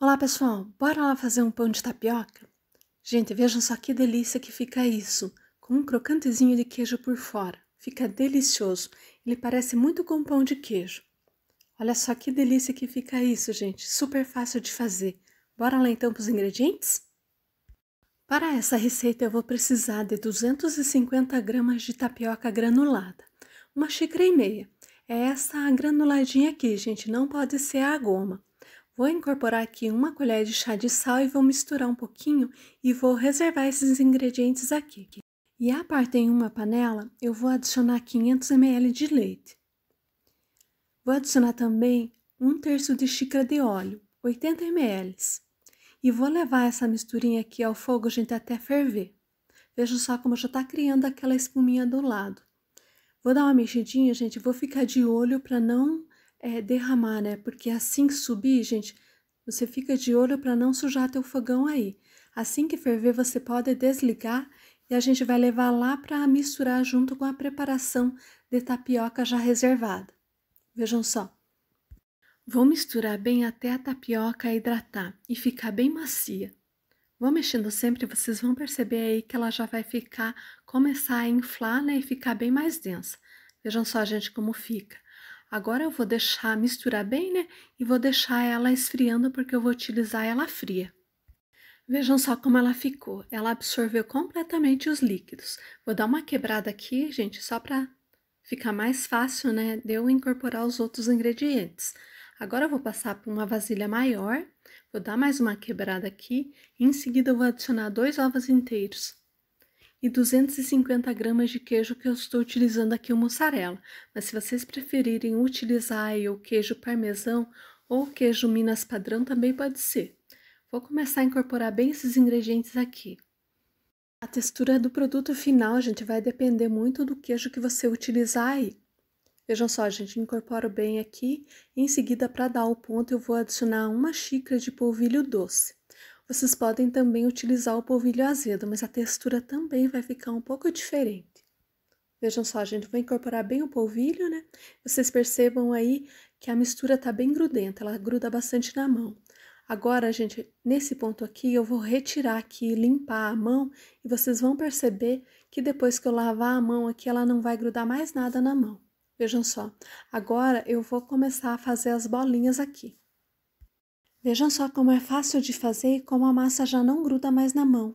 Olá pessoal, bora lá fazer um pão de tapioca? Gente, vejam só que delícia que fica isso, com um crocantezinho de queijo por fora. Fica delicioso, ele parece muito com pão de queijo. Olha só que delícia que fica isso, gente, super fácil de fazer. Bora lá então para os ingredientes? Para essa receita eu vou precisar de 250 gramas de tapioca granulada, uma xícara e meia. É essa granuladinha aqui, gente, não pode ser a goma Vou incorporar aqui uma colher de chá de sal e vou misturar um pouquinho e vou reservar esses ingredientes aqui. E a parte em uma panela, eu vou adicionar 500 ml de leite. Vou adicionar também um terço de xícara de óleo, 80 ml. E vou levar essa misturinha aqui ao fogo, gente, até ferver. Veja só como já está criando aquela espuminha do lado. Vou dar uma mexidinha, gente, vou ficar de olho para não é, derramar, né? Porque assim que subir, gente, você fica de olho para não sujar teu fogão aí. Assim que ferver, você pode desligar e a gente vai levar lá para misturar junto com a preparação de tapioca já reservada. Vejam só. Vou misturar bem até a tapioca hidratar e ficar bem macia. Vou mexendo sempre, vocês vão perceber aí que ela já vai ficar, começar a inflar, né, e ficar bem mais densa. Vejam só, gente, como fica. Agora eu vou deixar misturar bem, né? E vou deixar ela esfriando porque eu vou utilizar ela fria. Vejam só como ela ficou. Ela absorveu completamente os líquidos. Vou dar uma quebrada aqui, gente, só para ficar mais fácil, né? De eu incorporar os outros ingredientes. Agora eu vou passar para uma vasilha maior, vou dar mais uma quebrada aqui. em seguida eu vou adicionar dois ovos inteiros e 250 gramas de queijo que eu estou utilizando aqui o mussarela. Mas se vocês preferirem utilizar o queijo parmesão ou queijo minas padrão também pode ser. Vou começar a incorporar bem esses ingredientes aqui. A textura do produto final, gente, vai depender muito do queijo que você utilizar aí. Vejam só, gente, incorporo bem aqui. Em seguida, para dar o ponto, eu vou adicionar uma xícara de polvilho doce. Vocês podem também utilizar o polvilho azedo, mas a textura também vai ficar um pouco diferente. Vejam só, gente, vou incorporar bem o polvilho, né? Vocês percebam aí que a mistura tá bem grudenta, ela gruda bastante na mão. Agora, gente, nesse ponto aqui, eu vou retirar aqui, limpar a mão, e vocês vão perceber que depois que eu lavar a mão aqui, ela não vai grudar mais nada na mão. Vejam só, agora eu vou começar a fazer as bolinhas aqui. Vejam só como é fácil de fazer e como a massa já não gruda mais na mão.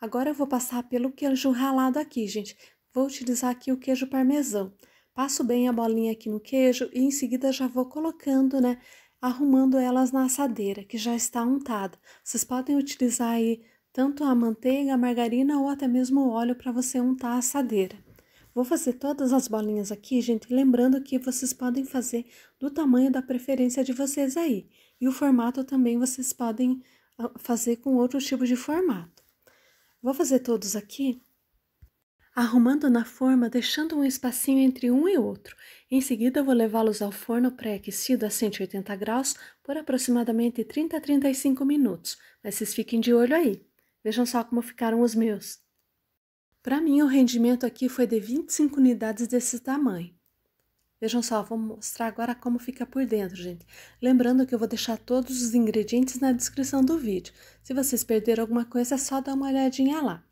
Agora eu vou passar pelo queijo ralado aqui, gente. Vou utilizar aqui o queijo parmesão. Passo bem a bolinha aqui no queijo e em seguida já vou colocando, né, arrumando elas na assadeira, que já está untada. Vocês podem utilizar aí tanto a manteiga, a margarina ou até mesmo o óleo para você untar a assadeira. Vou fazer todas as bolinhas aqui, gente, lembrando que vocês podem fazer do tamanho da preferência de vocês aí. E o formato também vocês podem ah, fazer com outro tipo de formato. Vou fazer todos aqui, arrumando na forma, deixando um espacinho entre um e outro. Em seguida, vou levá-los ao forno pré-aquecido a 180 graus por aproximadamente 30 a 35 minutos. Mas vocês fiquem de olho aí. Vejam só como ficaram os meus. Para mim, o rendimento aqui foi de 25 unidades desse tamanho. Vejam só, vou mostrar agora como fica por dentro, gente. Lembrando que eu vou deixar todos os ingredientes na descrição do vídeo. Se vocês perderam alguma coisa, é só dar uma olhadinha lá.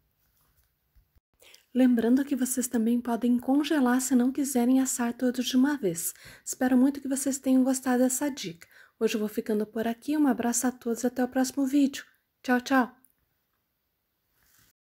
Lembrando que vocês também podem congelar se não quiserem assar todos de uma vez. Espero muito que vocês tenham gostado dessa dica. Hoje eu vou ficando por aqui, um abraço a todos e até o próximo vídeo. Tchau, tchau!